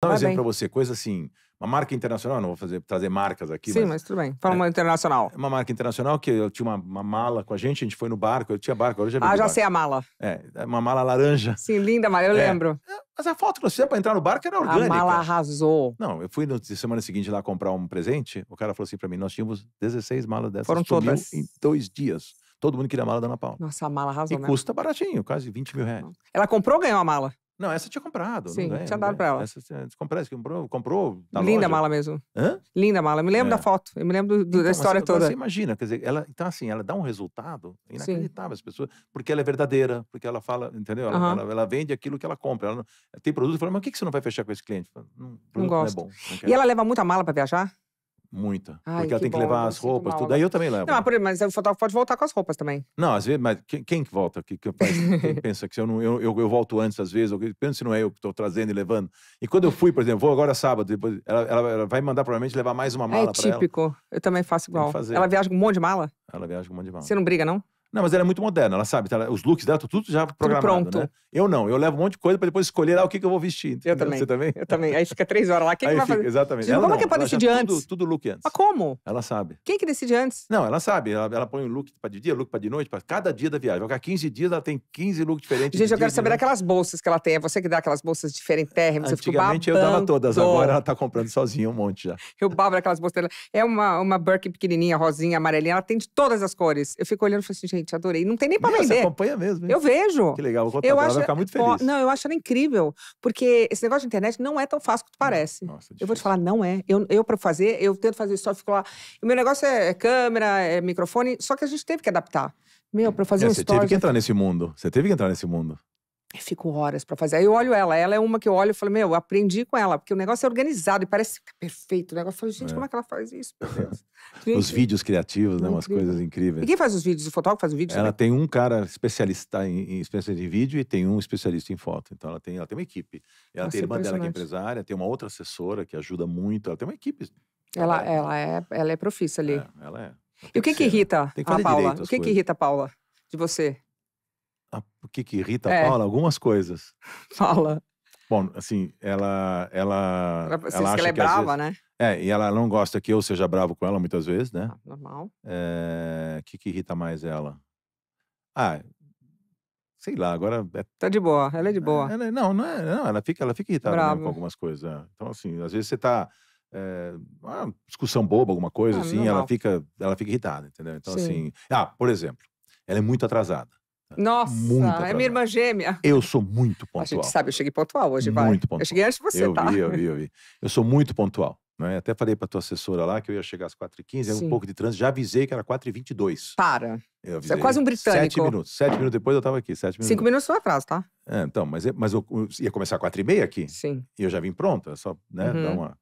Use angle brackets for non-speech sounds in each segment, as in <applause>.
Dá um exemplo para você, coisa assim, uma marca internacional, não vou fazer, trazer marcas aqui. Sim, mas, mas tudo bem. Fala é uma é, internacional. Uma marca internacional que eu tinha uma, uma, mala com a gente, a gente foi no barco, eu tinha barco, já Ah, já sei a mala. É, é, uma mala laranja. Sim, linda, mala, eu é. lembro. mas a foto que você fizemos para entrar no barco era orgânica. A mala arrasou. Não, eu fui na semana seguinte lá comprar um presente, o cara falou assim para mim, nós tínhamos 16 malas dessas. Foram todas. em dois dias. Todo mundo queria a mala da Ana Paula. Nossa, a mala arrasou E mesmo. custa baratinho, quase 20 mil reais. Ela comprou ou ganhou a mala? Não, essa tinha comprado. Sim, não é, tinha dado pra ela. Essa tinha comprado, você comprou, comprou tá Linda loja. mala mesmo. Hã? Linda mala. Eu me lembro é. da foto, eu me lembro do, então, da história você, toda. Você imagina, quer dizer, ela, então assim, ela dá um resultado inacreditável às pessoas, porque ela é verdadeira, porque ela fala, entendeu? Ela, ela, ela vende aquilo que ela compra. Ela não, tem produto, fala, mas o que, que você não vai fechar com esse cliente? não, não gosto. Não é bom, e ela leva muita mala pra viajar? Muita. Ai, porque ela tem que bom, levar as roupas, tudo. Aí eu também levo. Não, mas o fotógrafo pode voltar com as roupas também. Não, às vezes, mas quem, que volta? Quem, <laughs> quem pensa que eu, não, eu, eu, eu, volto antes, às vezes, eu penso se não é eu que estou trazendo e levando. E quando eu fui, por exemplo, vou agora sábado, depois, ela, ela, ela vai mandar provavelmente levar mais uma mala é, para ela. É típico. Eu também faço igual. Ela viaja com um monte de mala? Ela viaja com um monte de mala. Você não briga, não? Não, mas ela é muito moderna, ela sabe, tá, os looks dela, tá tudo já programado, tudo pronto. né? Eu não, eu levo um monte de coisa para depois escolher lá o que, que eu vou vestir. Entendeu? Eu também. Você também? Eu também. Aí fica três horas lá. Quem Aí que vai fica, fazer? Exatamente. ela como é que é pode decidir antes? Tudo, tudo look antes. Mas como? Ela sabe. Quem que decide antes? Não, ela sabe. Ela, ela põe o look para de dia, look para de noite, para cada dia da viagem. Vai 15 dias, ela tem 15 looks diferentes. Gente, eu quero saber daquelas bolsas que ela tem. É você que dá aquelas bolsas diferentes, você Antigamente eu dava todas, agora ela tá comprando sozinha um monte já. <laughs> Eu babo daquelas bolsas dela. É uma, uma Birkin pequenininha, rosinha, amarelinha. Ela tem de todas as cores. Eu fico olhando e falo assim, gente, gente, adorei. Não tem nem pra Meu, vender. Você acompanha mesmo, hein? Eu vejo. Que legal, vou contar. Eu acho... vai ficar muito feliz. Não, eu acho ela incrível, porque esse negócio de internet não é tão fácil quanto parece. Nossa, é eu vou te falar, não é. Eu, eu pra fazer, eu tento fazer só, fico lá. O meu negócio é, é câmera, é microfone, só que a gente teve que adaptar. Meu, pra fazer é, um story. Você teve que entrar nesse mundo. Você teve que entrar nesse mundo eu é, fico horas para fazer. Aí eu olho ela, ela é uma que eu olho e falo, meu, eu aprendi com ela, porque o negócio é organizado e parece é perfeito. O negócio eu falo, gente, é. como é que ela faz isso? <laughs> os vídeos criativos, né? Umas coisas incríveis. E quem faz os vídeos? O fotógrafo faz os vídeos? Ela né? tem um cara especialista em, em especialista em vídeo e tem um especialista em foto. Então ela tem, ela tem uma equipe. Ela Nossa, tem uma irmã dela que é empresária, tem uma outra assessora que ajuda muito. Ela tem uma equipe. Ela, ela, é, ela é, ela é profissa ali. É, ela é. Ela e o que, que, que né? irrita a Paula? O que, que irrita a Paula de você? o que que irrita é. a Paula? Algumas coisas. <laughs> Fala. Bom, assim, ela. Ela, ela, assim, ela acha que ela é que brava, vezes... né? É, e ela não gosta que eu seja bravo com ela muitas vezes, né? Ah, normal. O eh, é... que, que irrita mais ela? Ah, sei lá, agora. É... Tá de boa, ela é de boa. Ela, é, não, não, é, não, ela fica, ela fica irritada mesmo, com algumas coisas. É. Então, assim, às vezes você tá. É, uma discussão boba, alguma coisa, ah, assim, ela fica, ela fica irritada, entendeu? Então, Sim. assim. Ah, por exemplo, ela é muito atrasada. Nossa, Muita é minha irmã gêmea. Eu sou muito pontual. A gente sabe, eu cheguei pontual hoje, vai. Muito pontual. Eu cheguei antes de você, eu tá? Eu vi, eu vi, eu vi. Eu sou muito pontual. Né? Até falei pra tua assessora lá que eu ia chegar às 4h15, um pouco de trânsito, já avisei que era 4h22. Para. Eu avisei. Você é quase um britânico. Sete minutos. Sete minutos depois eu tava aqui, sete minutos. Cinco minutos não atraso, tá? É, então, mas, mas eu, eu ia começar às 4h30 aqui. Sim. E eu já vim pronta, só, né, uhum. dar uma...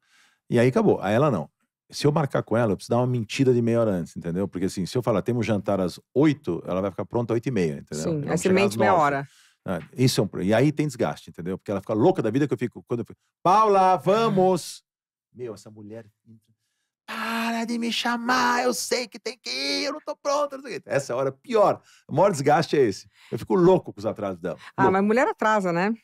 E aí acabou. Aí ela não se eu marcar com ela, eu preciso dar uma mentira de meia hora antes, entendeu? Porque assim, se eu falar, temos jantar às oito ela vai ficar pronta às oito e meia, entendeu? Sim, aí você mente meia hora. Ah, isso é um problema. E aí tem desgaste, entendeu? Porque ela fica louca da vida que eu fico. Quando eu fico, Paula, vamos! Meu, essa mulher. Para de me chamar, eu sei que tem que ir, eu não tô pronta. Essa é hora, pior. O maior desgaste é esse. Eu fico louco com os atrasos dela. Ah, louco. mas mulher atrasa, né?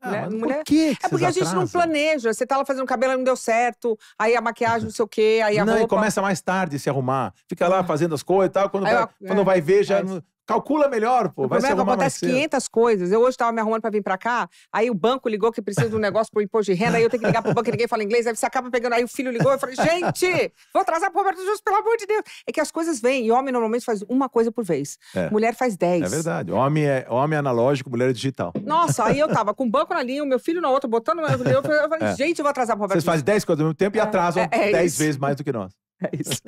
Ah, né? mulher... Né? Por que é porque a gente atrasam? não planeja. Você tá lá fazendo cabelo, e não deu certo. Aí a maquiagem, não sei o quê, aí a não, roupa... e começa mais tarde se arrumar. Fica lá ah. fazendo as coisas e tal. Quando, vai, quando é, vai ver, já... Calcula melhor, pô. Vai o problema é que acontece 500 coisas. Eu hoje estava me arrumando para vir para cá, aí o banco ligou que precisa de um negócio pro imposto de renda, aí eu tenho que ligar pro banco e ninguém fala inglês, aí você acaba pegando. Aí o filho ligou, eu falei, gente, vou atrasar pro Roberto Justo, pelo amor de Deus. É que as coisas vêm, e homem normalmente faz uma coisa por vez. É. Mulher faz dez. É verdade. Homem é homem é analógico, mulher é digital. Nossa, aí eu tava com o banco na linha, o meu filho na outra, botando o meu. Eu falei, é. gente, eu vou atrasar pro Roberto Vocês fazem dez coisas ao mesmo tempo e é, atrasam é, é dez vezes mais do que nós. É isso.